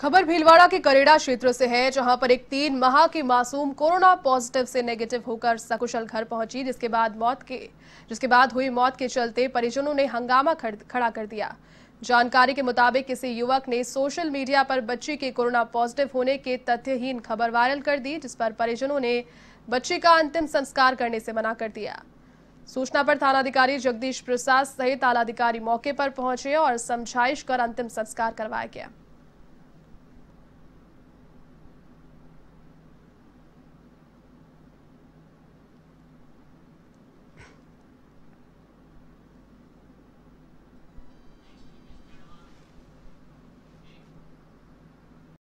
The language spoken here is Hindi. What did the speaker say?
खबर भीलवाड़ा के करेड़ा क्षेत्र से है जहां पर एक तीन माह की मासूम कोरोना पॉजिटिव से नेगेटिव होकर सकुशल घर पहुंची जिसके बाद मौत के जिसके बाद हुई मौत के चलते परिजनों ने हंगामा खड़ा कर दिया जानकारी के मुताबिक किसी युवक ने सोशल मीडिया पर बच्ची के कोरोना पॉजिटिव होने के तथ्यहीन खबर वायरल कर दी जिस पर परिजनों ने बच्ची का अंतिम संस्कार करने से मना कर दिया सूचना पर थानाधिकारी जगदीश प्रसाद सहित आलाधिकारी मौके पर पहुंचे और समझाइश कर अंतिम संस्कार करवाया गया